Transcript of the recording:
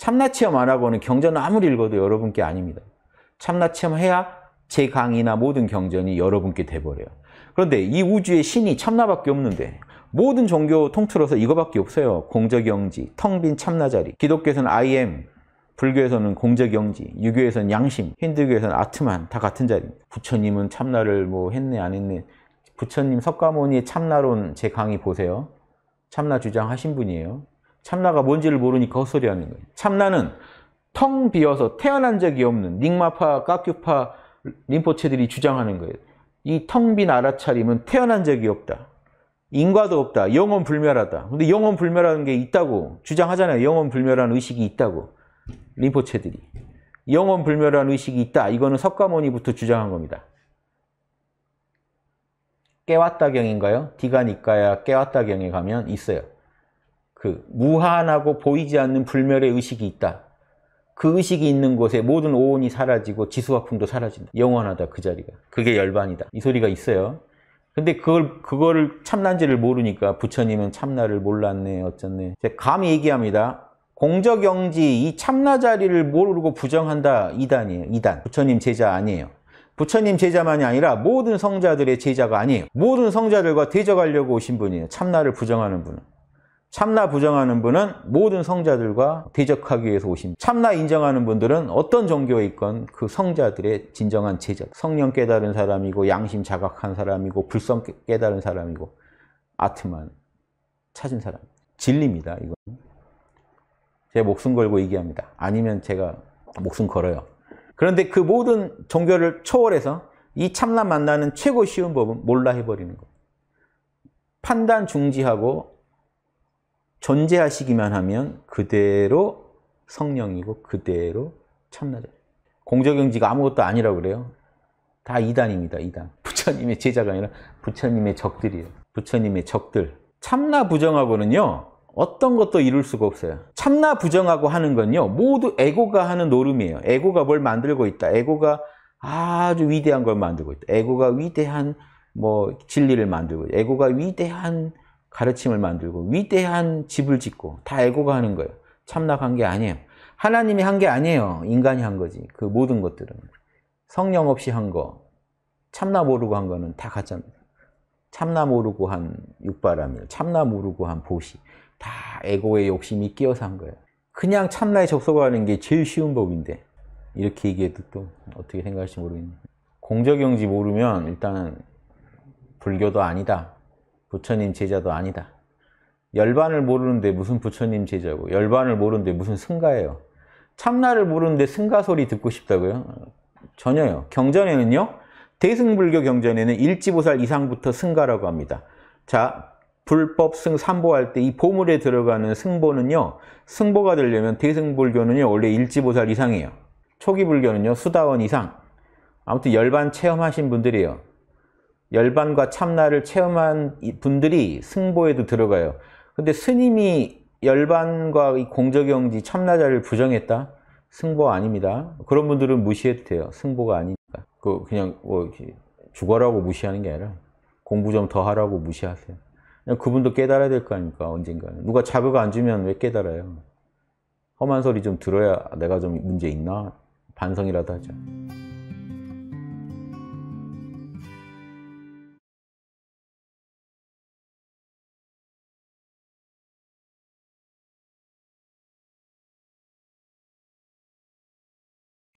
참나체험 안 하고는 경전을 아무리 읽어도 여러분께 아닙니다. 참나체험 해야 제 강의나 모든 경전이 여러분께 돼버려요. 그런데 이 우주의 신이 참나밖에 없는데 모든 종교 통틀어서 이거밖에 없어요. 공적영지, 텅 빈 참나자리. 기독교에서는 I am, 불교에서는 공적영지, 유교에서는 양심, 힌두교에서는 아트만 다 같은 자리 부처님은 참나를 뭐 했네 안 했네. 부처님 석가모니의 참나론 제 강의 보세요. 참나 주장하신 분이에요. 참나가 뭔지를 모르니까 헛소리 하는 거예요. 참나는 텅 비어서 태어난 적이 없는 닉마파, 까큐파, 림포체들이 주장하는 거예요. 이 텅 빈 알아차림은 태어난 적이 없다. 인과도 없다. 영원 불멸하다. 근데 영원 불멸하는 게 있다고 주장하잖아요. 영원 불멸한 의식이 있다고. 림포체들이. 영원 불멸한 의식이 있다. 이거는 석가모니부터 주장한 겁니다. 깨왔다경인가요? 디가니까야 깨왔다경에 가면 있어요. 그 무한하고 보이지 않는 불멸의 의식이 있다. 그 의식이 있는 곳에 모든 오온이 사라지고 지수화풍도 사라진다. 영원하다 그 자리가. 그게 열반이다. 이 소리가 있어요. 근데 그걸 그거를 참난지를 모르니까 부처님은 참나를 몰랐네 어쩌네. 감히 얘기합니다. 공적영지 이 참나 자리를 모르고 부정한다 이단이에요. 이단. 부처님 제자 아니에요. 부처님 제자만이 아니라 모든 성자들의 제자가 아니에요. 모든 성자들과 대적하려고 오신 분이에요. 참나를 부정하는 분은. 참나 부정하는 분은 모든 성자들과 대적하기 위해서 오신 참나 인정하는 분들은 어떤 종교에 있건 그 성자들의 진정한 제자, 성령 깨달은 사람이고 양심 자각한 사람이고 불성 깨달은 사람이고 아트만 찾은 사람. 진리입니다, 이건. 제 목숨 걸고 얘기합니다. 아니면 제가 목숨 걸어요. 그런데 그 모든 종교를 초월해서 이 참나 만나는 최고 쉬운 법은 몰라 해버리는 것 판단 중지하고 존재하시기만 하면 그대로 성령이고 그대로 참나죠. 공적영지가 아무것도 아니라고 그래요. 다 이단입니다. 이단. 부처님의 제자가 아니라 부처님의 적들이에요. 부처님의 적들. 참나 부정하고는요. 어떤 것도 이룰 수가 없어요. 참나 부정하고 하는 건요. 모두 에고가 하는 노름이에요. 에고가 뭘 만들고 있다. 에고가 아주 위대한 걸 만들고 있다. 에고가 위대한 뭐 진리를 만들고 있다. 에고가 위대한 가르침을 만들고 위대한 집을 짓고 다 에고가 하는 거예요. 참나한 게 아니에요. 하나님이 한 게 아니에요. 인간이 한 거지. 그 모든 것들은. 성령 없이 한 거, 참나 모르고 한 거는 다 가짜입니다. 참나 모르고 한 육바람일, 참나 모르고 한 보시. 다 에고의 욕심이 끼어서 한 거예요. 그냥 참나에 접속하는 게 제일 쉬운 법인데 이렇게 얘기해도 또 어떻게 생각할지 모르겠네. 공적용지 모르면 일단 불교도 아니다. 부처님 제자도 아니다. 열반을 모르는데 무슨 부처님 제자고 열반을 모르는데 무슨 승가예요. 참나를 모르는데 승가 소리 듣고 싶다고요? 전혀요. 경전에는요. 대승불교 경전에는 일지보살 이상부터 승가라고 합니다. 자, 불법승 삼보할 때 이 보물에 들어가는 승보는요. 승보가 되려면 대승불교는요. 원래 일지보살 이상이에요. 초기 불교는요. 수다원 이상. 아무튼 열반 체험하신 분들이에요. 열반과 참나를 체험한 분들이 승보에도 들어가요. 근데 스님이 열반과 공적영지 참나자를 부정했다? 승보 아닙니다. 그런 분들은 무시해도 돼요. 승보가 아니니까. 그 그냥 뭐 죽어라고 무시하는 게 아니라 공부 좀 더 하라고 무시하세요. 그냥 그분도 깨달아야 될 거 아닙니까? 언젠가는. 누가 자극 안 주면 왜 깨달아요? 험한 소리 좀 들어야 내가 좀 문제 있나? 반성이라도 하죠.